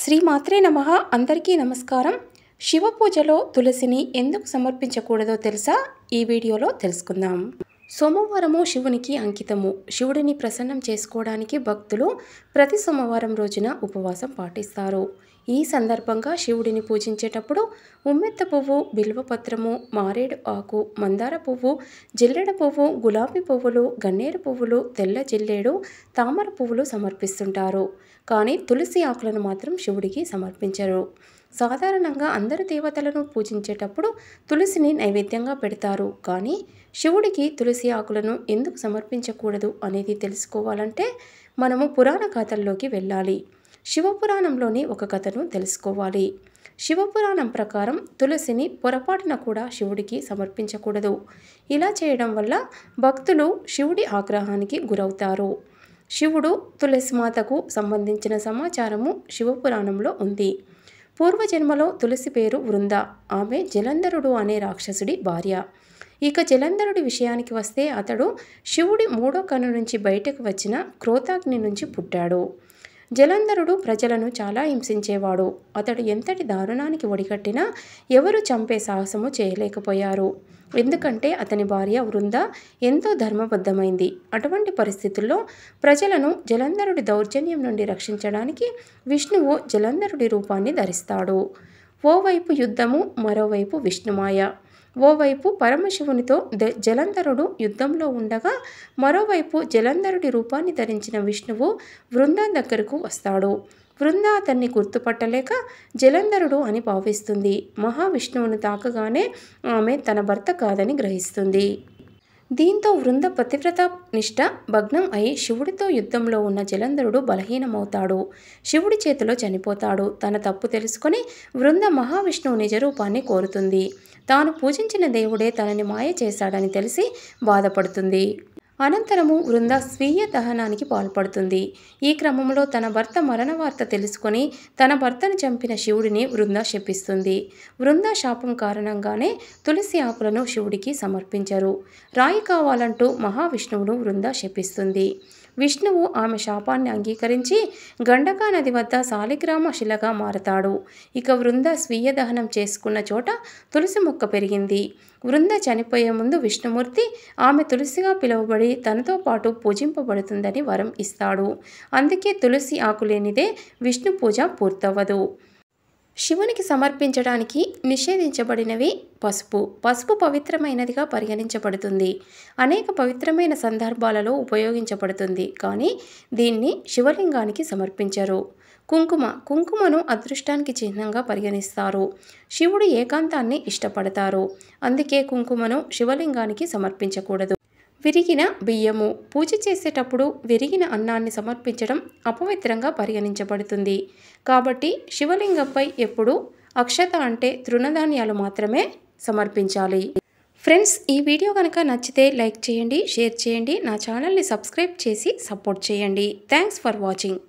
శ్రీ మాత్రే నమ అందరికీ నమస్కారం శివ పూజలో తులసిని ఎందుకు సమర్పించకూడదో తెలుసా ఈ వీడియోలో తెలుసుకుందాం సోమవారము శివునికి అంకితము శివుడిని ప్రసన్నం చేసుకోవడానికి భక్తులు ప్రతి సోమవారం రోజున ఉపవాసం పాటిస్తారు ఈ సందర్భంగా శివుడిని పూజించేటప్పుడు ఉమ్మెత్త పువ్వు బిల్వపత్రము మారేడు ఆకు మందార పువ్వు జిల్లెడ పువ్వు గులాబీ పువ్వులు గన్నేరు పువ్వులు తెల్ల జిల్లేడు తామర పువ్వులు సమర్పిస్తుంటారు కానీ తులసి ఆకులను మాత్రం శివుడికి సమర్పించరు సాధారణంగా అందరు దేవతలను పూజించేటప్పుడు తులసిని నైవేద్యంగా పెడతారు కానీ శివుడికి తులసి ఆకులను ఎందుకు సమర్పించకూడదు అనేది తెలుసుకోవాలంటే మనము పురాణ కథల్లోకి వెళ్ళాలి శివపురాణంలోని ఒక కథను తెలుసుకోవాలి శివపురాణం ప్రకారం తులసిని పొరపాటున కూడా శివుడికి సమర్పించకూడదు ఇలా చేయడం వల్ల భక్తులు శివుడి ఆగ్రహానికి గురవుతారు శివుడు తులసి మాతకు సంబంధించిన సమాచారము శివపురాణంలో ఉంది పూర్వజన్మలో తులసి పేరు వృంద ఆమె జలంధరుడు అనే రాక్షసుడి భార్య ఇక జలంధరుడి విషయానికి వస్తే అతడు శివుడి మూడో కన్ను నుంచి బయటకు వచ్చిన క్రోతాగ్ని నుంచి పుట్టాడు జలంధరుడు ప్రజలను చాలా హింసించేవాడు అతడు ఎంతటి దారుణానికి ఒడిగట్టినా ఎవరు చంపే సాహసము చేయలేకపోయారు ఎందుకంటే అతని భార్య వృంద ఎంతో ధర్మబద్ధమైంది అటువంటి పరిస్థితుల్లో ప్రజలను జలంధరుడి దౌర్జన్యం నుండి రక్షించడానికి విష్ణువు జలంధరుడి రూపాన్ని ధరిస్తాడు ఓవైపు యుద్ధము మరోవైపు విష్ణుమాయ ఓవైపు పరమశివునితో జలంధరుడు యుద్ధంలో ఉండగా మరోవైపు జలంధరుడి రూపాన్ని ధరించిన విష్ణువు వృందా దగ్గరకు వస్తాడు వృంద అతన్ని గుర్తుపట్టలేక జలంధరుడు అని భావిస్తుంది మహావిష్ణువును తాకగానే ఆమె తన భర్త కాదని గ్రహిస్తుంది దీంతో వృంద పతివ్రత నిష్ట భగ్నం అయి శివుడితో యుద్ధంలో ఉన్న జలంధరుడు బలహీనమవుతాడు శివుడి చేతిలో చనిపోతాడు తన తప్పు తెలుసుకొని వృంద మహావిష్ణువు నిజరూపాన్ని కోరుతుంది తాను పూజించిన దేవుడే తనని మాయ చేశాడని తెలిసి బాధపడుతుంది అనంతరము వృంద స్వీయ దహనానికి పాల్పడుతుంది ఈ క్రమంలో తన భర్త మరణ వార్త తెలుసుకొని తన భర్తను చంపిన శివుడిని వృంద శపిస్తుంది వృంద శాపం కారణంగానే తులసి ఆకులను శివుడికి సమర్పించరు రాయి కావాలంటూ మహావిష్ణువును వృంద శపిస్తుంది విష్ణువు ఆమె శాపాన్ని అంగీకరించి గండకా నది వద్ద సాలిగ్రామ శిలగా మారతాడు ఇక వృంద స్వీయ దహనం చేసుకున్న చోట తులసి మొక్క పెరిగింది వృంద చనిపోయే ముందు విష్ణుమూర్తి ఆమె తులసిగా పిలువబడి తనతో పాటు పూజింపబడుతుందని వరం ఇస్తాడు అందుకే తులసి ఆకులేనిదే విష్ణు పూజ పూర్తవ్వదు శివునికి సమర్పించడానికి నిషేధించబడినవి పసుపు పసుపు పవిత్రమైనదిగా పరిగణించబడుతుంది అనేక పవిత్రమైన సందర్భాలలో ఉపయోగించబడుతుంది కానీ దీన్ని శివలింగానికి సమర్పించరు కుంకుమ కుంకుమను అదృష్టానికి చిహ్నంగా పరిగణిస్తారు శివుడు ఏకాంతాన్ని ఇష్టపడతారు అందుకే కుంకుమను శివలింగానికి సమర్పించకూడదు విరిగిన బియ్యము పూజ చేసేటప్పుడు విరిగిన అన్నాన్ని సమర్పించడం అపవిత్రంగా పరిగణించబడుతుంది కాబట్టి శివలింగంపై ఎప్పుడు అక్షత అంటే తృణధాన్యాలు మాత్రమే సమర్పించాలి ఫ్రెండ్స్ ఈ వీడియో కనుక నచ్చితే లైక్ చేయండి షేర్ చేయండి నా ఛానల్ని సబ్స్క్రైబ్ చేసి సపోర్ట్ చేయండి థ్యాంక్స్ ఫర్ వాచింగ్